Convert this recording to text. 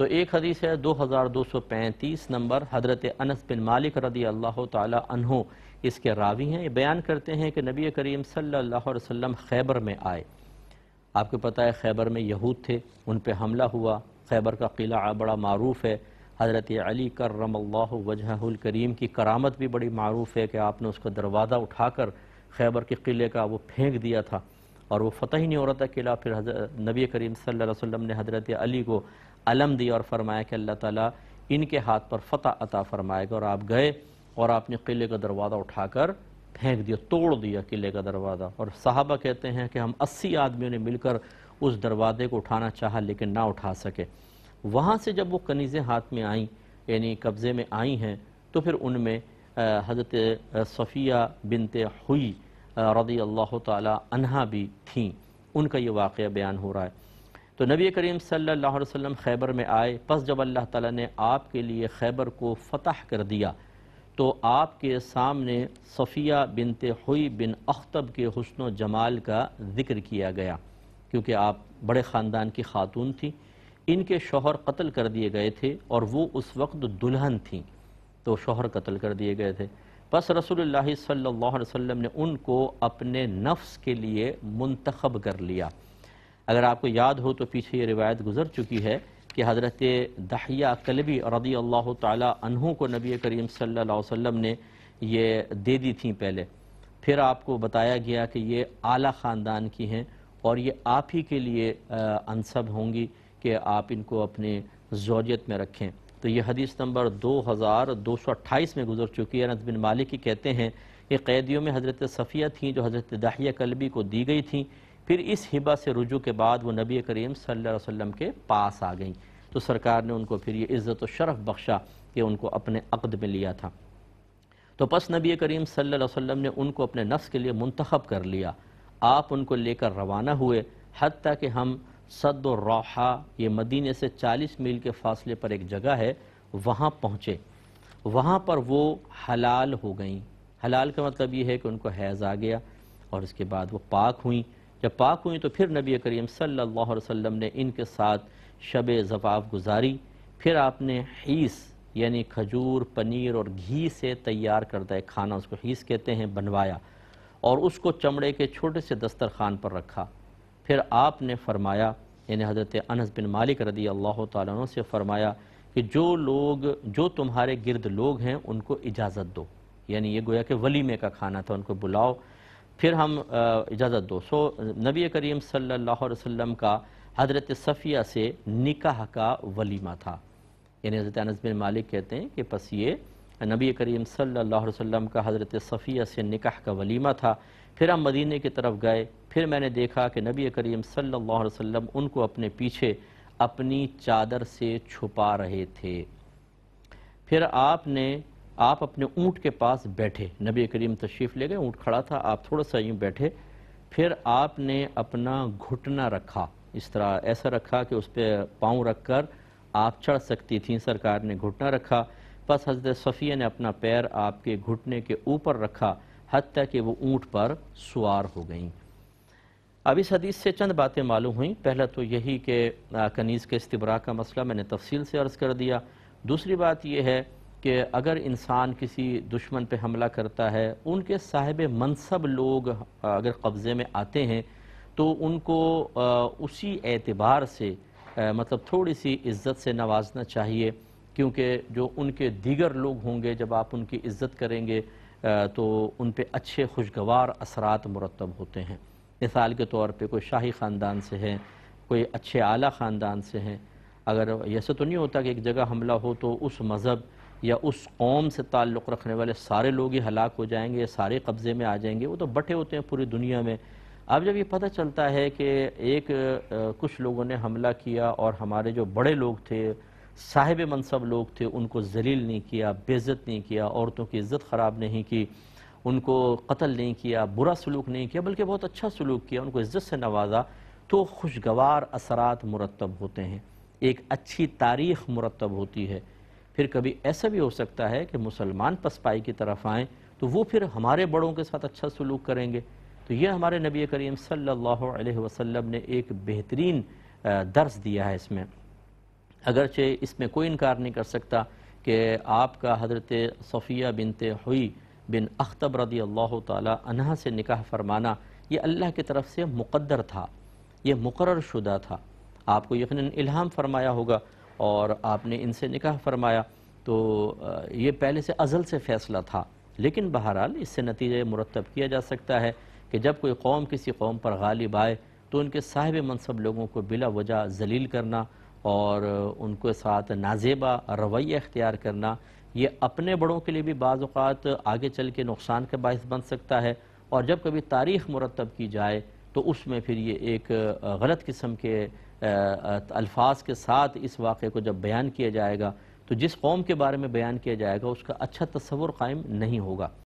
तो एक हदीस है दो हज़ार दो सौ पैंतीस नंबर हज़रत अनस बिन मालिक रदी अल्लाह तहो इसके रावी हैं ये बयान करते हैं कि नबी करीम सल्लल्लाहु अलैहि वसल्लम खैबर में आए आपको पता है खैबर में यहूद थे उन पर हमला हुआ खैबर का किला बड़ा मरूफ़ है हज़रत अली करम करीम की करामत भी बड़ी मरूफ़ है कि आपने उसका दरवाज़ा उठाकर खैबर के किले का वो फेंक दिया था और वो फ़तह ही नहीं हो रहा था किला फिर नबी करीम सल्लल्लाहु अलैहि वसल्लम ने हज़रत अली को अलम दिया और फरमाया कि अल्लाह ताला इनके हाथ पर फतह अता फरमाएगा और आप गए और आपने किले का दरवाज़ा उठाकर फेंक दिया तोड़ दिया किले का दरवाज़ा और साहबा कहते हैं कि हम अस्सी आदमियों ने मिलकर उस दरवाज़े को उठाना चाह लेकिन ना उठा सके वहाँ से जब वो कनीज़ें हाथ में आईं यानी कब्ज़े में आई हैं तो फिर उनमें हज़रत सफ़िया बिनते हुई रदी अल्लाह तला भी थीं उनका ये वाक़ बयान हो रहा है तो नबी करीम सल्लल्लाहु अलैहि वसल्लम खैबर में आए बस जब अल्लाह ताला ने आपके लिए खैबर को फतह कर दिया तो आपके सामने सफ़िया बिनते हुई बिन अख्तब के हसन जमाल का ज़िक्र किया गया क्योंकि आप बड़े ख़ानदान की खातून थी इनके शोहर कत्ल कर दिए गए थे और वो उस वक्त दुल्हन थी तो शोहर कत्ल कर दिए गए थे बस रसूल सल्ला वसम ने उनको अपने नफ्स के लिए मंतखब कर लिया अगर आपको याद हो तो पीछे ये रिवायत गुजर चुकी है कि हज़रत दहिया कलबी रदी अल्लाह तहों को नबी करीम सल्ला वम ने ये दे दी थी पहले फिर आपको बताया गया कि ये आला ख़ानदान की हैं और ये आप ही के लिए अनसब होंगी कि आप इनको अपने जोरियत में रखें तो ये हदीस नंबर दो हज़ार दो सौ अट्ठाईस में गुजर चुकी है अनत बिन मालिक ही कहते हैं कि कैदियों में हज़रत सफ़िया थी जो हज़रत दाहिया कलबी को दी गई थी फिर इस हिबा से रुजू के बाद वो नबी करीम सल्लल्लाहु अलैहि वसल्लम के पास आ गई तो सरकार ने उनको फिर ये इज़्ज़त शरफ़ बख्शा कि उनको अपने अकद में लिया था तो पस नबी करीम सल्लल्लाहु अलैहि वसल्लम ने उनको अपने नफ्स के लिए मंतखब कर लिया आप उनको लेकर रवाना हुए हती कि हम सद रोहा ये मदीने से चालीस मील के फासले पर एक जगह है वहाँ पहुँचे वहाँ पर वो हलाल हो गई हलाल का मतलब ये है कि उनको हैज़ आ गया और इसके बाद वो पाक हुई जब पाक हुई तो फिर नबी करीम सल्लल्लाहु अलैहि वसल्लम ने इनके साथ शब जवाब गुजारी फिर आपने हीस यानी खजूर पनीर और घी से तैयार करता है खाना उसको हीस कहते हैं बनवाया और उसको चमड़े के छोटे से दस्तरखान पर रखा फिर आपने फरमाया यानी हज़रत अनस बिन मालिक रदी अल्लाह तु से फरमाया कि जो लोग जो तुम्हारे गिरद लोग हैं उनको इजाज़त दो यानी ये गोया कि वलीमे का खाना था उनको बुलाओ फिर हम इजाज़त दो सो नबी करीम सल्लल्लाहु अलैहि वसल्लम का हज़रत सफ़िया से निकाह का वलीमा था यानी हज़रत अनस बिन मालिक कहते हैं कि बस ये नबी करीम सल्लल्लाहु अलैहि वसल्लम का हज़रत सफ़िया से निकाह का वलीमा था फिर हम मदीने की तरफ गए फिर मैंने देखा कि नबी करीम सल्लल्लाहु अलैहि वसल्लम उनको अपने पीछे अपनी चादर से छुपा रहे थे फिर आपने आप अपने ऊँट के पास बैठे नबी करीम तशरीफ़ ले गए ऊँट खड़ा था आप थोड़ा सा यूँ बैठे फिर आपने अपना घुटना रखा इस तरह ऐसा रखा कि उस पर पाँव रख कर आप चढ़ सकती थी सरकार ने घुटना रखा बस हजरत सफ़िया ने अपना पैर आपके घुटने के ऊपर रखा हती कि वो ऊँट पर सवार हो गई अब इस हदीस से चंद बातें मालूम हुई पहला तो यही कि कनीज़ के, के इस्तबरा का मसला मैंने तफसील से अर्ज़ कर दिया दूसरी बात यह है कि अगर इंसान किसी दुश्मन पे हमला करता है उनके साहिब मनसब लोग अगर कब्ज़े में आते हैं तो उनको उसी एतबार से मतलब थोड़ी सी इज़्ज़त से नवाजना चाहिए क्योंकि जो उनके दीगर लोग होंगे जब आप उनकी इज़्ज़त करेंगे तो उन पर अच्छे खुशगवार असरात मुरतब होते हैं मिसाल के तौर पर कोई शाही ख़ानदान से हैं कोई अच्छे आला ख़ानदान से हैं अगर ऐसा तो नहीं होता कि एक जगह हमला हो तो उस मज़हब या उस कौम से ताल्लुक़ रखने वाले सारे लोग ही हलाक हो जाएंगे सारे कब्ज़े में आ जाएंगे वो तो बटे होते हैं पूरी दुनिया में अब जब ये पता चलता है कि एक कुछ लोगों ने हमला किया और हमारे जो बड़े लोग थे साहिब मनसब लोग थे उनको जलील नहीं किया बेज़त नहीं किया औरतों की इज़्ज़त ख़राब नहीं की उनको कत्ल नहीं किया बुरा सलूक नहीं किया बल्कि बहुत अच्छा सलूक किया उनको इज़्ज़त से नवाजा तो खुशगवार असरात मुरतब होते हैं एक अच्छी तारीख़ मुरतब होती है फिर कभी ऐसा भी हो सकता है कि मुसलमान पसपाई की तरफ आएँ तो वो फिर हमारे बड़ों के साथ अच्छा सलूक करेंगे तो ये हमारे नबी करीम सल्लल्लाहु अलैहि वसल्लम ने एक बेहतरीन दर्स दिया है इसमें अगरचे इसमें कोई इनकार नहीं कर सकता कि आपका हजरत सफ़िया बिनते हुई बिन अख्तब रदी अल्लाह तह से निकाह फरमाना ये अल्लाह की तरफ से मुकद्दर था ये मुकर शुदा था आपको यकीन इल्हाम फरमाया होगा और आपने इनसे निकाह फरमाया तो ये पहले से अज़ल से फ़ैसला था लेकिन बहरहाल इससे नतीजे मुरतब किया जा सकता है कि जब कोई कौम किसी कौम पर गालिब आए तो उनके साहिब मनसब लोगों को बिला वजह जलील करना और उनके साथ नाजेबा रवैया अख्तियार करना ये अपने बड़ों के लिए भी बाज़ात आगे चल के नुकसान का बायस बन सकता है और जब कभी तारीख मुरतब की जाए तो उसमें फिर ये एक गलत किस्म के अल्फाज के साथ इस वाक़े को जब बयान किया जाएगा तो जिस कौम के बारे में बयान किया जाएगा उसका अच्छा तस्वुर कायम नहीं होगा